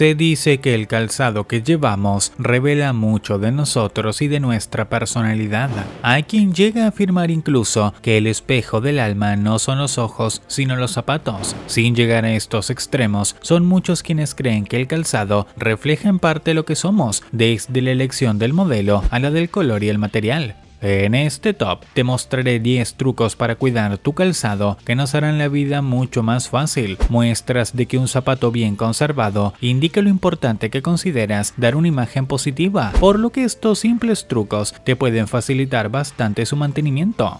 Se dice que el calzado que llevamos revela mucho de nosotros y de nuestra personalidad. Hay quien llega a afirmar incluso que el espejo del alma no son los ojos, sino los zapatos. Sin llegar a estos extremos, son muchos quienes creen que el calzado refleja en parte lo que somos, desde la elección del modelo a la del color y el material. En este top te mostraré 10 trucos para cuidar tu calzado que nos harán la vida mucho más fácil, muestras de que un zapato bien conservado indica lo importante que consideras dar una imagen positiva, por lo que estos simples trucos te pueden facilitar bastante su mantenimiento.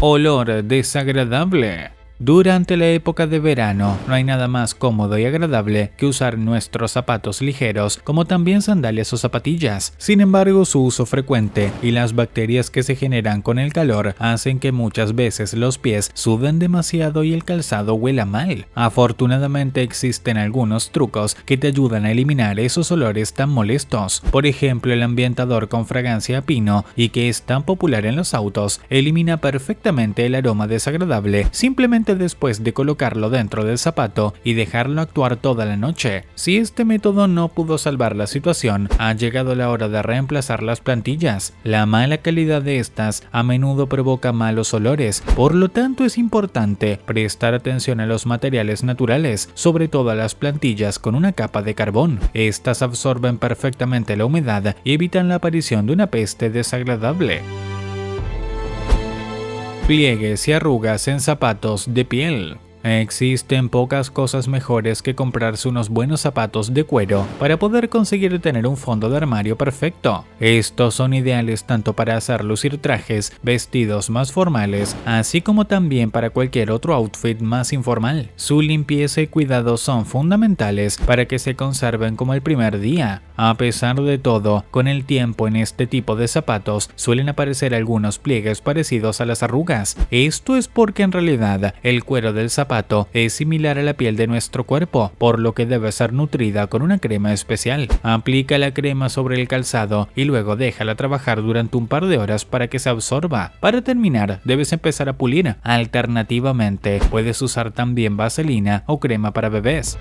Olor desagradable durante la época de verano, no hay nada más cómodo y agradable que usar nuestros zapatos ligeros, como también sandalias o zapatillas. Sin embargo, su uso frecuente y las bacterias que se generan con el calor hacen que muchas veces los pies suden demasiado y el calzado huela mal. Afortunadamente existen algunos trucos que te ayudan a eliminar esos olores tan molestos. Por ejemplo, el ambientador con fragancia a pino y que es tan popular en los autos, elimina perfectamente el aroma desagradable simplemente después de colocarlo dentro del zapato y dejarlo actuar toda la noche. Si este método no pudo salvar la situación, ha llegado la hora de reemplazar las plantillas. La mala calidad de estas a menudo provoca malos olores, por lo tanto es importante prestar atención a los materiales naturales, sobre todo a las plantillas con una capa de carbón. Estas absorben perfectamente la humedad y evitan la aparición de una peste desagradable pliegues y arrugas en zapatos de piel. Existen pocas cosas mejores que comprarse unos buenos zapatos de cuero para poder conseguir tener un fondo de armario perfecto. Estos son ideales tanto para hacer lucir trajes, vestidos más formales, así como también para cualquier otro outfit más informal. Su limpieza y cuidado son fundamentales para que se conserven como el primer día. A pesar de todo, con el tiempo en este tipo de zapatos suelen aparecer algunos pliegues parecidos a las arrugas. Esto es porque en realidad el cuero del zapato es similar a la piel de nuestro cuerpo, por lo que debe ser nutrida con una crema especial. Aplica la crema sobre el calzado y luego déjala trabajar durante un par de horas para que se absorba. Para terminar, debes empezar a pulir. Alternativamente, puedes usar también vaselina o crema para bebés.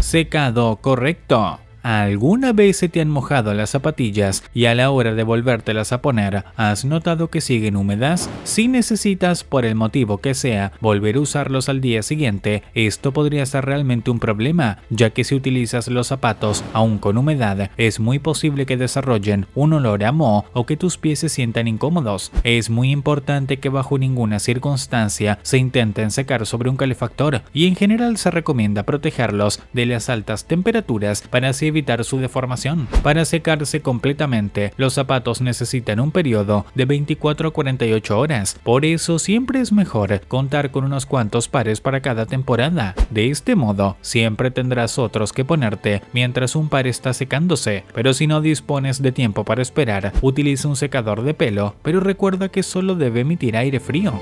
Secado correcto. ¿Alguna vez se te han mojado las zapatillas y a la hora de volvértelas a poner has notado que siguen húmedas? Si necesitas, por el motivo que sea, volver a usarlos al día siguiente, esto podría ser realmente un problema, ya que si utilizas los zapatos aún con humedad, es muy posible que desarrollen un olor a moho o que tus pies se sientan incómodos. Es muy importante que bajo ninguna circunstancia se intenten secar sobre un calefactor y en general se recomienda protegerlos de las altas temperaturas para así evitar su deformación. Para secarse completamente, los zapatos necesitan un periodo de 24 a 48 horas, por eso siempre es mejor contar con unos cuantos pares para cada temporada. De este modo, siempre tendrás otros que ponerte mientras un par está secándose, pero si no dispones de tiempo para esperar, utiliza un secador de pelo, pero recuerda que solo debe emitir aire frío.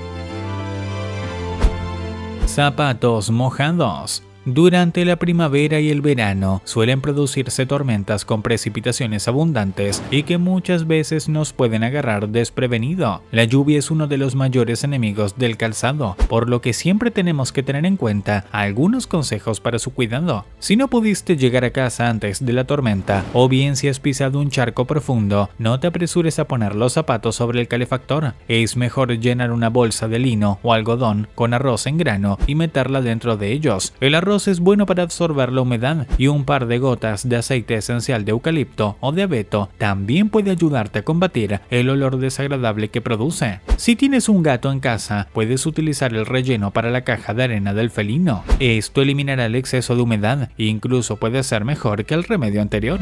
Zapatos mojados durante la primavera y el verano suelen producirse tormentas con precipitaciones abundantes y que muchas veces nos pueden agarrar desprevenido. La lluvia es uno de los mayores enemigos del calzado, por lo que siempre tenemos que tener en cuenta algunos consejos para su cuidado. Si no pudiste llegar a casa antes de la tormenta o bien si has pisado un charco profundo, no te apresures a poner los zapatos sobre el calefactor. Es mejor llenar una bolsa de lino o algodón con arroz en grano y meterla dentro de ellos. El arroz es bueno para absorber la humedad y un par de gotas de aceite esencial de eucalipto o de abeto también puede ayudarte a combatir el olor desagradable que produce. Si tienes un gato en casa, puedes utilizar el relleno para la caja de arena del felino. Esto eliminará el exceso de humedad e incluso puede ser mejor que el remedio anterior.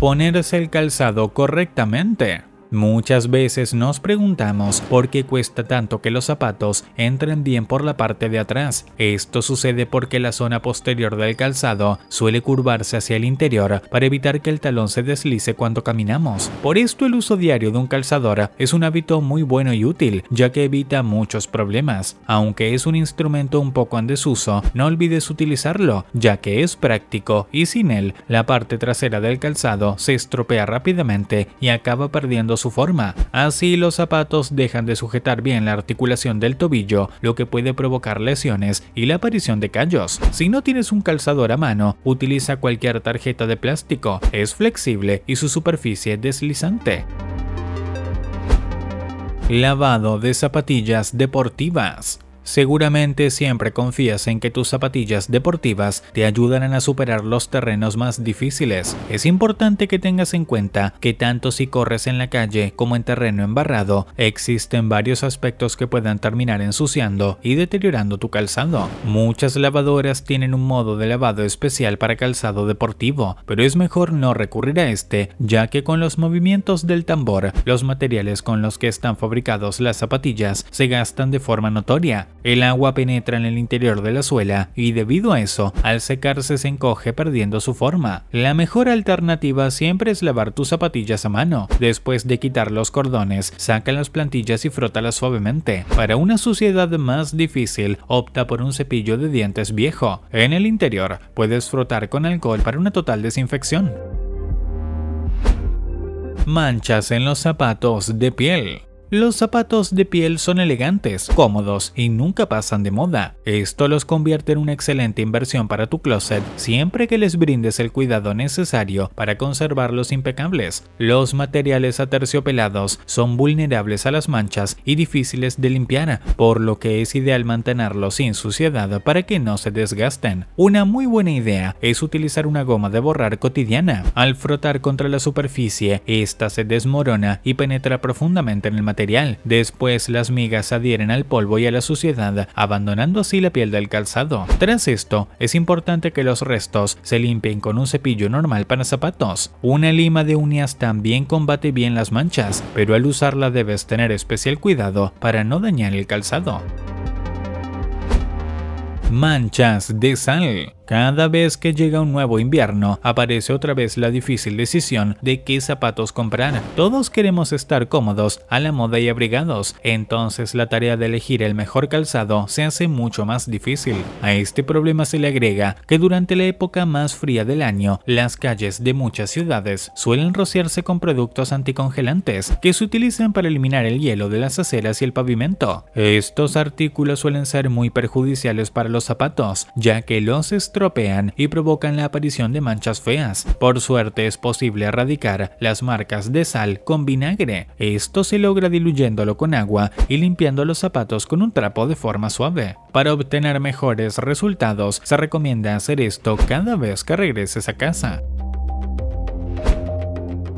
Ponerse el calzado correctamente. Muchas veces nos preguntamos por qué cuesta tanto que los zapatos entren bien por la parte de atrás. Esto sucede porque la zona posterior del calzado suele curvarse hacia el interior para evitar que el talón se deslice cuando caminamos. Por esto el uso diario de un calzador es un hábito muy bueno y útil, ya que evita muchos problemas. Aunque es un instrumento un poco en desuso, no olvides utilizarlo, ya que es práctico y sin él, la parte trasera del calzado se estropea rápidamente y acaba perdiendo su forma. Así los zapatos dejan de sujetar bien la articulación del tobillo, lo que puede provocar lesiones y la aparición de callos. Si no tienes un calzador a mano, utiliza cualquier tarjeta de plástico, es flexible y su superficie es deslizante. Lavado de zapatillas deportivas Seguramente siempre confías en que tus zapatillas deportivas te ayudarán a superar los terrenos más difíciles. Es importante que tengas en cuenta que tanto si corres en la calle como en terreno embarrado, existen varios aspectos que puedan terminar ensuciando y deteriorando tu calzado. Muchas lavadoras tienen un modo de lavado especial para calzado deportivo, pero es mejor no recurrir a este, ya que con los movimientos del tambor, los materiales con los que están fabricados las zapatillas se gastan de forma notoria. El agua penetra en el interior de la suela y debido a eso, al secarse se encoge perdiendo su forma. La mejor alternativa siempre es lavar tus zapatillas a mano. Después de quitar los cordones, saca las plantillas y frótalas suavemente. Para una suciedad más difícil, opta por un cepillo de dientes viejo. En el interior, puedes frotar con alcohol para una total desinfección manchas en los zapatos de piel. Los zapatos de piel son elegantes, cómodos y nunca pasan de moda. Esto los convierte en una excelente inversión para tu closet siempre que les brindes el cuidado necesario para conservarlos impecables. Los materiales aterciopelados son vulnerables a las manchas y difíciles de limpiar, por lo que es ideal mantenerlos sin suciedad para que no se desgasten. Una muy buena idea es utilizar una goma de borrar cotidiana. Al frotar contra la superficie, esta se desmorona y penetra profundamente en el material material. Después las migas adhieren al polvo y a la suciedad, abandonando así la piel del calzado. Tras esto, es importante que los restos se limpien con un cepillo normal para zapatos. Una lima de uñas también combate bien las manchas, pero al usarla debes tener especial cuidado para no dañar el calzado manchas de sal. Cada vez que llega un nuevo invierno, aparece otra vez la difícil decisión de qué zapatos comprar. Todos queremos estar cómodos, a la moda y abrigados, entonces la tarea de elegir el mejor calzado se hace mucho más difícil. A este problema se le agrega que durante la época más fría del año, las calles de muchas ciudades suelen rociarse con productos anticongelantes que se utilizan para eliminar el hielo de las aceras y el pavimento. Estos artículos suelen ser muy perjudiciales para los zapatos, ya que los estropean y provocan la aparición de manchas feas. Por suerte es posible erradicar las marcas de sal con vinagre. Esto se logra diluyéndolo con agua y limpiando los zapatos con un trapo de forma suave. Para obtener mejores resultados, se recomienda hacer esto cada vez que regreses a casa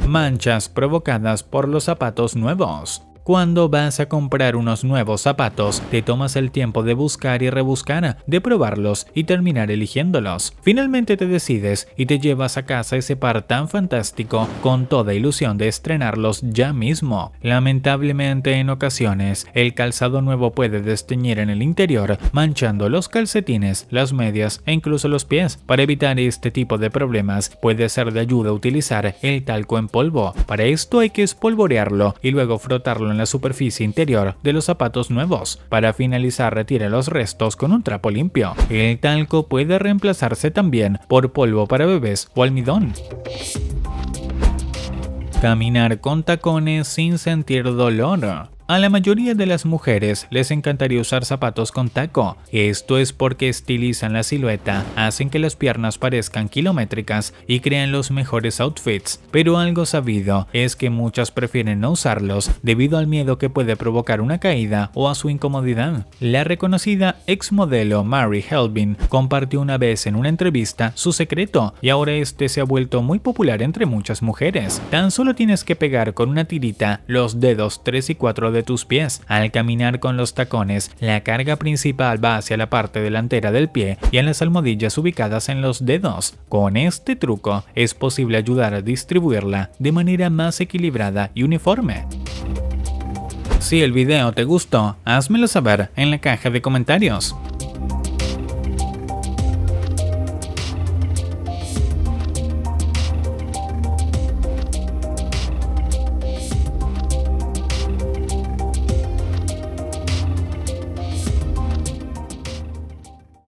manchas provocadas por los zapatos nuevos. Cuando vas a comprar unos nuevos zapatos, te tomas el tiempo de buscar y rebuscar, de probarlos y terminar eligiéndolos. Finalmente te decides y te llevas a casa ese par tan fantástico con toda ilusión de estrenarlos ya mismo. Lamentablemente en ocasiones, el calzado nuevo puede desteñir en el interior, manchando los calcetines, las medias e incluso los pies. Para evitar este tipo de problemas, puede ser de ayuda utilizar el talco en polvo. Para esto hay que espolvorearlo y luego frotarlo en la superficie interior de los zapatos nuevos. Para finalizar, retire los restos con un trapo limpio. El talco puede reemplazarse también por polvo para bebés o almidón. Caminar con tacones sin sentir dolor. A la mayoría de las mujeres les encantaría usar zapatos con taco, esto es porque estilizan la silueta, hacen que las piernas parezcan kilométricas y crean los mejores outfits, pero algo sabido es que muchas prefieren no usarlos debido al miedo que puede provocar una caída o a su incomodidad. La reconocida exmodelo Mary Helvin compartió una vez en una entrevista su secreto y ahora este se ha vuelto muy popular entre muchas mujeres. Tan solo tienes que pegar con una tirita los dedos 3 y 4 de de tus pies. Al caminar con los tacones, la carga principal va hacia la parte delantera del pie y en las almohadillas ubicadas en los dedos. Con este truco es posible ayudar a distribuirla de manera más equilibrada y uniforme. Si el video te gustó, házmelo saber en la caja de comentarios.